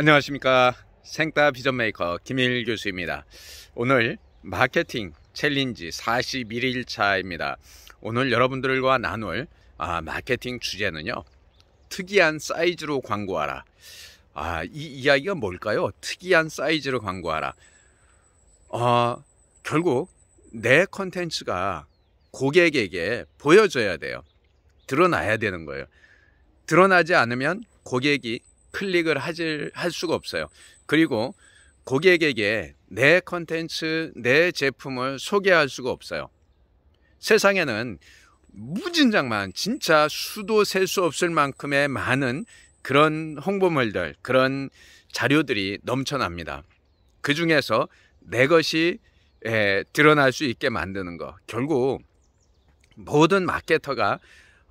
안녕하십니까 생따 비전메이커 김일 교수입니다 오늘 마케팅 챌린지 41일차입니다 오늘 여러분들과 나눌 아, 마케팅 주제는요 특이한 사이즈로 광고하라 아, 이 이야기가 뭘까요? 특이한 사이즈로 광고하라 어, 결국 내 컨텐츠가 고객에게 보여져야 돼요 드러나야 되는 거예요 드러나지 않으면 고객이 클릭을 하질, 할 수가 없어요. 그리고 고객에게 내 컨텐츠, 내 제품을 소개할 수가 없어요. 세상에는 무진장만 진짜 수도 셀 수 없을 만큼의 많은 그런 홍보물들, 그런 자료들이 넘쳐납니다. 그 중에서 내 것이 에, 예, 드러날 수 있게 만드는 거. 결국 모든 마케터가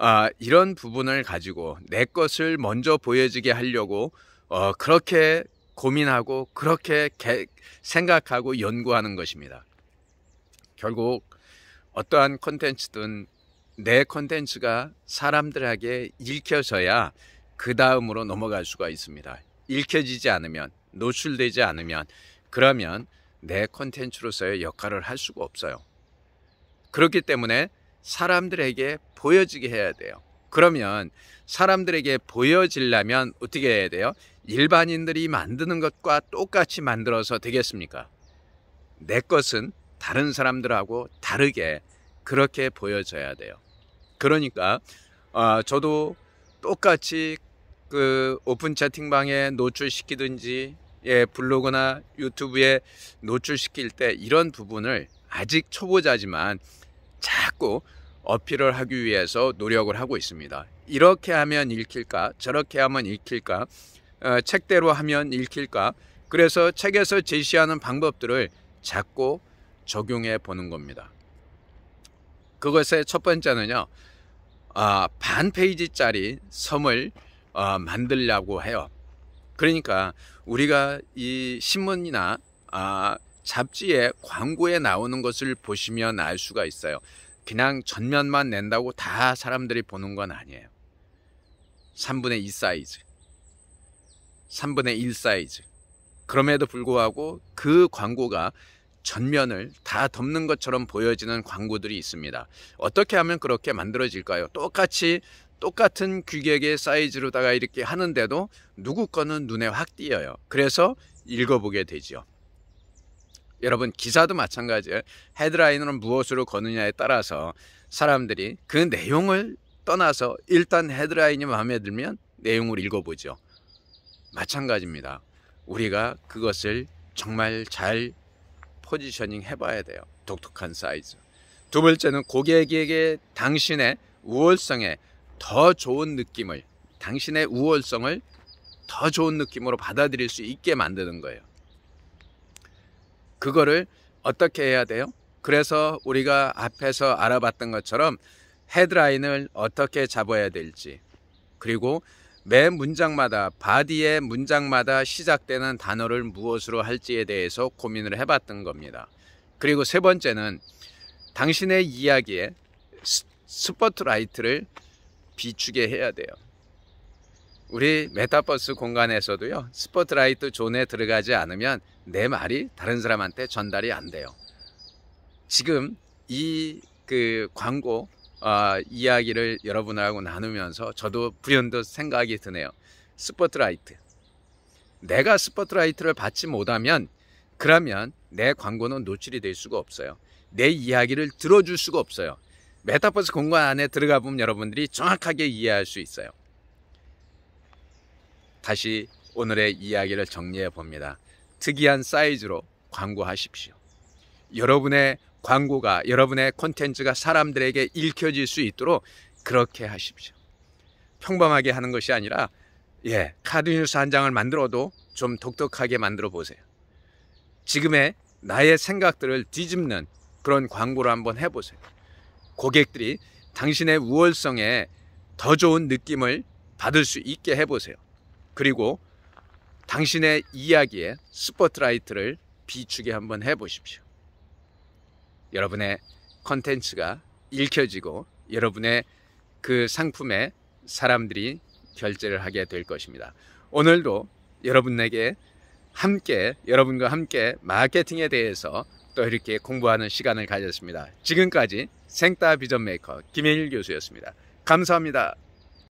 아, 이런 부분을 가지고 내 것을 먼저 보여지게 하려고 어, 그렇게 고민하고 그렇게 개, 생각하고 연구하는 것입니다. 결국 어떠한 컨텐츠든 내 컨텐츠가 사람들에게 읽혀져야 그 다음으로 넘어갈 수가 있습니다. 읽혀지지 않으면 노출되지 않으면 그러면 내 컨텐츠로서의 역할을 할 수가 없어요. 그렇기 때문에 사람들에게 보여지게 해야 돼요. 그러면 사람들에게 보여지려면 어떻게 해야 돼요? 일반인들이 만드는 것과 똑같이 만들어서 되겠습니까? 내 것은 다른 사람들하고 다르게 그렇게 보여져야 돼요. 그러니까 어, 저도 똑같이 그 오픈 채팅방에 노출시키든지 예, 블로그나 유튜브에 노출시킬 때 이런 부분을 아직 초보자지만 자꾸 어필을 하기 위해서 노력을 하고 있습니다. 이렇게 하면 읽힐까? 저렇게 하면 읽힐까? 어, 책대로 하면 읽힐까? 그래서 책에서 제시하는 방법들을 자꾸 적용해 보는 겁니다. 그것의 첫 번째는요, 아, 반 페이지짜리 섬을 어, 만들려고 해요. 그러니까 우리가 이 신문이나 아, 잡지에 광고에 나오는 것을 보시면 알 수가 있어요. 그냥 전면만 낸다고 다 사람들이 보는 건 아니에요. 3분의 2 사이즈, 3분의 1 사이즈. 그럼에도 불구하고 그 광고가 전면을 다 덮는 것처럼 보여지는 광고들이 있습니다. 어떻게 하면 그렇게 만들어질까요? 똑같이 똑같은 규격의 사이즈로다가 이렇게 하는데도 누구 거는 눈에 확 띄어요. 그래서 읽어보게 되지요. 여러분 기사도 마찬가지예요. 헤드라인으로 무엇으로 거느냐에 따라서 사람들이 그 내용을 떠나서 일단 헤드라인이 마음에 들면 내용을 읽어보죠. 마찬가지입니다. 우리가 그것을 정말 잘 포지셔닝 해봐야 돼요. 독특한 사이즈. 두 번째는 고객에게 당신의 우월성에 더 좋은 느낌을, 당신의 우월성을 더 좋은 느낌으로 받아들일 수 있게 만드는 거예요. 그거를 어떻게 해야 돼요? 그래서 우리가 앞에서 알아봤던 것처럼 헤드라인을 어떻게 잡아야 될지 그리고 매 문장마다 바디의 문장마다 시작되는 단어를 무엇으로 할지에 대해서 고민을 해봤던 겁니다. 그리고 세 번째는 당신의 이야기에 스포트라이트를 비추게 해야 돼요. 우리 메타버스 공간에서도요 스포트라이트 존에 들어가지 않으면 내 말이 다른 사람한테 전달이 안 돼요 지금 이 그 광고 어, 이야기를 여러분하고 나누면서 저도 불현듯 생각이 드네요 스포트라이트 내가 스포트라이트를 받지 못하면 그러면 내 광고는 노출이 될 수가 없어요 내 이야기를 들어줄 수가 없어요 메타버스 공간 안에 들어가 보면 여러분들이 정확하게 이해할 수 있어요 다시 오늘의 이야기를 정리해 봅니다. 특이한 사이즈로 광고하십시오. 여러분의 광고가 여러분의 콘텐츠가 사람들에게 읽혀질 수 있도록 그렇게 하십시오. 평범하게 하는 것이 아니라 예, 카드 뉴스 한 장을 만들어도 좀 독특하게 만들어 보세요. 지금의 나의 생각들을 뒤집는 그런 광고를 한번 해보세요. 고객들이 당신의 우월성에 더 좋은 느낌을 받을 수 있게 해보세요. 그리고 당신의 이야기에 스포트라이트를 비추게 한번 해보십시오. 여러분의 컨텐츠가 읽혀지고 여러분의 그 상품에 사람들이 결제를 하게 될 것입니다. 오늘도 여러분에게 함께 여러분과 함께 마케팅에 대해서 또 이렇게 공부하는 시간을 가졌습니다. 지금까지 생따 비전 메이커 김혜일 교수였습니다. 감사합니다.